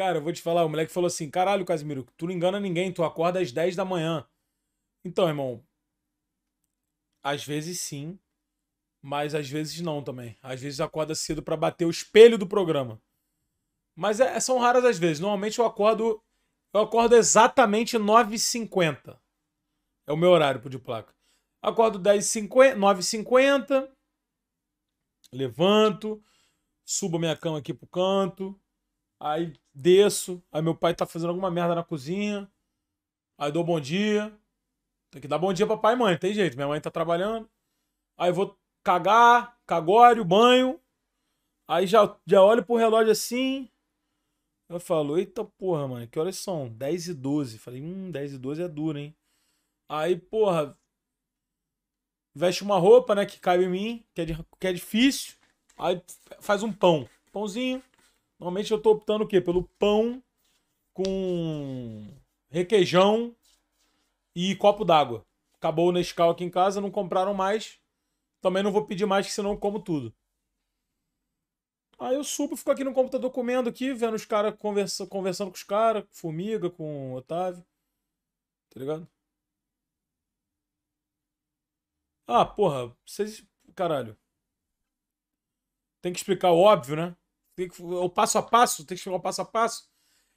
Cara, eu vou te falar, o moleque falou assim: caralho, Casimiro, tu não engana ninguém, tu acorda às 10 da manhã. Então, irmão, às vezes sim, mas às vezes não também. Às vezes acorda cedo para bater o espelho do programa. Mas é, são raras as vezes. Normalmente eu acordo eu acordo exatamente 9h50. É o meu horário de placa. Acordo 10 50 9h50. Levanto, subo minha cama aqui pro canto, Aí desço, aí meu pai tá fazendo alguma merda na cozinha. Aí dou bom dia. Tem que dar bom dia pra pai e mãe, tem jeito. Minha mãe tá trabalhando. Aí vou cagar, cagório, banho. Aí já, já olho pro relógio assim. Eu falo, eita porra, mano, que horas são? 10 e 12. Falei, hum, 10 e 12 é duro, hein? Aí, porra, veste uma roupa, né, que cabe em mim, que é, de, que é difícil. Aí faz um pão. Pãozinho. Normalmente eu tô optando o quê? Pelo pão com requeijão e copo d'água. Acabou o Nescau aqui em casa, não compraram mais. Também não vou pedir mais, que senão eu como tudo. Aí eu subo, fico aqui no computador comendo aqui, vendo os caras conversa, conversando com os caras, com Formiga, com Otávio. Tá ligado? Ah, porra, vocês. Caralho. Tem que explicar o óbvio, né? tem que, o passo a passo, tem que chegar o passo a passo.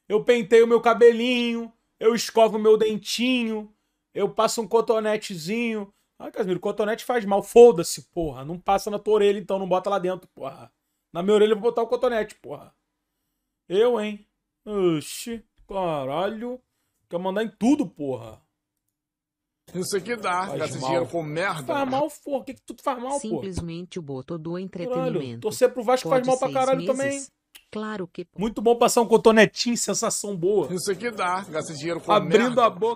Eu penteio meu cabelinho, eu escovo meu dentinho, eu passo um cotonetezinho. Ah, Casimiro, cotonete faz mal. Foda-se, porra. Não passa na tua orelha, então não bota lá dentro, porra. Na minha orelha eu vou botar o cotonete, porra. Eu, hein? Oxi, caralho. Quer mandar em tudo, porra. Isso aqui dá, gastar tá esse dinheiro com merda. Faz mal, O que, que tu faz mal, pô? Simplesmente o botou do entretenimento. torcer pro Vasco Pode faz mal pra caralho meses? também. Claro que. Muito bom passar um cotonetinho, sensação boa. Isso aqui dá, esse dinheiro com Abrindo merda. Abrindo a boca.